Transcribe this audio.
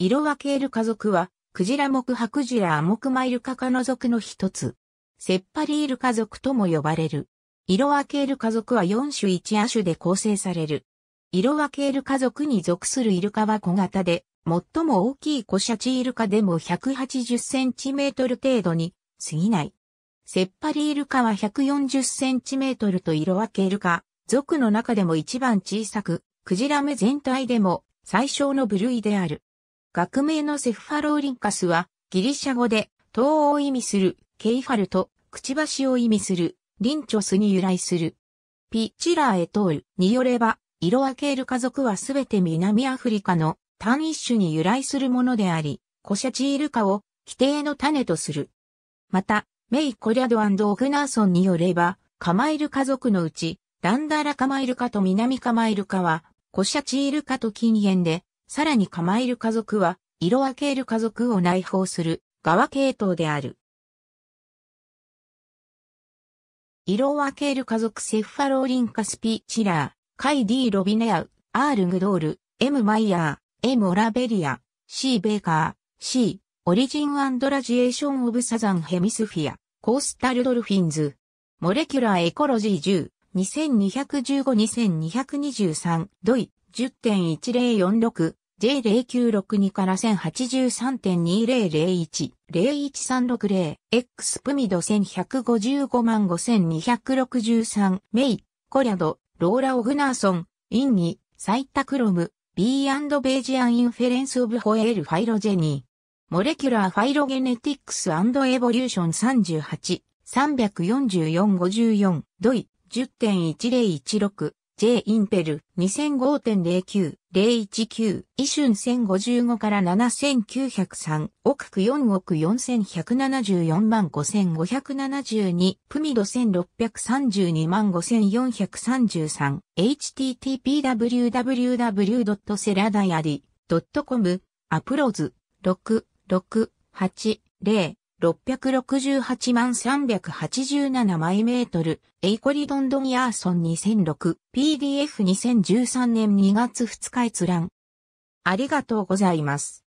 色分けケル家族は、クジラ目白ジラアモクマイルカ科の族の一つ。セッパリール家族とも呼ばれる。色分けケル家族は4種1亜種で構成される。色分けケル家族に属するイルカは小型で、最も大きいコシャチイルカでも180センチメートル程度に過ぎない。セッパリイルカは140センチメートルと色分けケルカ、族の中でも一番小さく、クジラ目全体でも最小の部類である。学名のセフファローリンカスは、ギリシャ語で、東を意味する、ケイファルと、くちばしを意味する、リンチョスに由来する。ピッチラーエトールによれば、色分ける家族はすべて南アフリカの単一種に由来するものであり、コシャチールカを規定の種とする。また、メイ・コリャドオグナーソンによれば、カマイル家族のうち、ダンダラカマイルカと南カマイルカは、コシャチールカと近縁で、さらに構える家族は、色分ける家族を内包する側系統である。色分ける家族セフファローリンカスピーチラー、カイディ・ロビネアウ、アール・グドール、M マイヤー、M オラベリア、C ベーカー、C オリジンアンド・ラジエーションオブサザンヘミスフィア、コースタルドルフィンズ、モレキュラーエコロジー10、2215-2223、ドイ、10.1046、J0962 から1083.2001、01360、X プミド1155万5263、メイ、コリャド、ローラ・オグナーソン、インニ、サイタクロム、B& ベージアン・インフェレンス・オブ・ホエール・ファイロジェニー。モレキュラー・ファイロゲネティックス・アンド・エボリューション38、344-54、ドイ、10.1016、J インペル2005.09019イシュン1055から7903億区4億4174万5572プミド1632万5433 h t t p w w w s e r a d i a r y c o m アプローズ6 6 8 0 668万387マイメートル、エイコリドンドンヤーソン2006、PDF2013 年2月2日閲覧。ありがとうございます。